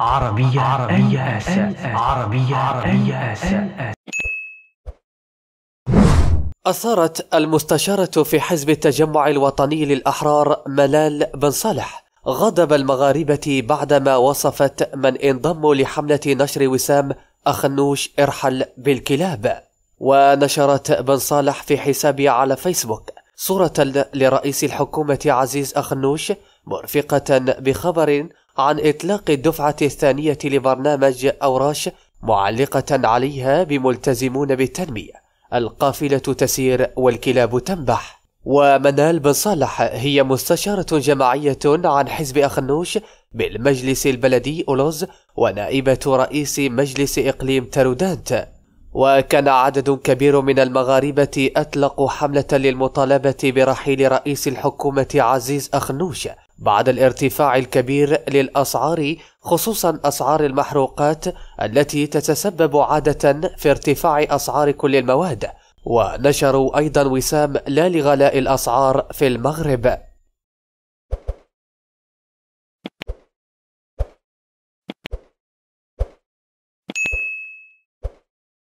عربية عربية آسف عربية عربية آسف أثارت المستشارة في حزب التجمع الوطني للأحرار ملال بن صالح غضب المغاربة بعدما وصفت من انضموا لحملة نشر وسام أخنوش ارحل بالكلاب ونشرت بن صالح في حسابها على فيسبوك صورة لرئيس الحكومة عزيز أخنوش مرفقة بخبر عن إطلاق الدفعة الثانية لبرنامج أوراش معلقة عليها بملتزمون بالتنمية القافلة تسير والكلاب تنبح ومنال بن صالح هي مستشارة جماعية عن حزب أخنوش بالمجلس البلدي أولوز ونائبة رئيس مجلس إقليم ترودانت وكان عدد كبير من المغاربة أطلقوا حملة للمطالبة برحيل رئيس الحكومة عزيز أخنوش بعد الارتفاع الكبير للأسعار خصوصا أسعار المحروقات التي تتسبب عادة في ارتفاع أسعار كل المواد ونشروا أيضا وسام لا لغلاء الأسعار في المغرب